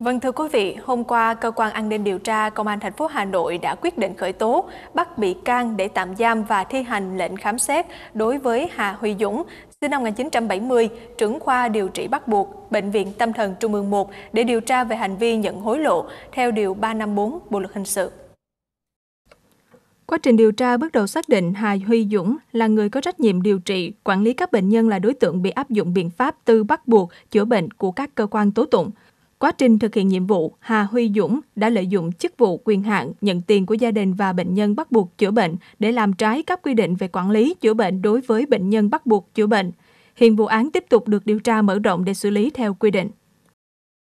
Vâng thưa quý vị, hôm qua cơ quan an ninh điều tra công an thành phố Hà Nội đã quyết định khởi tố, bắt bị can để tạm giam và thi hành lệnh khám xét đối với Hà Huy Dũng, sinh năm 1970, trưởng khoa điều trị bắt buộc bệnh viện Tâm thần Trung ương 1 để điều tra về hành vi nhận hối lộ theo điều 354 Bộ luật hình sự. Quá trình điều tra bước đầu xác định Hà Huy Dũng là người có trách nhiệm điều trị, quản lý các bệnh nhân là đối tượng bị áp dụng biện pháp tư bắt buộc chữa bệnh của các cơ quan tố tụng. Quá trình thực hiện nhiệm vụ, Hà Huy Dũng đã lợi dụng chức vụ quyền hạn nhận tiền của gia đình và bệnh nhân bắt buộc chữa bệnh để làm trái các quy định về quản lý chữa bệnh đối với bệnh nhân bắt buộc chữa bệnh. Hiện vụ án tiếp tục được điều tra mở rộng để xử lý theo quy định.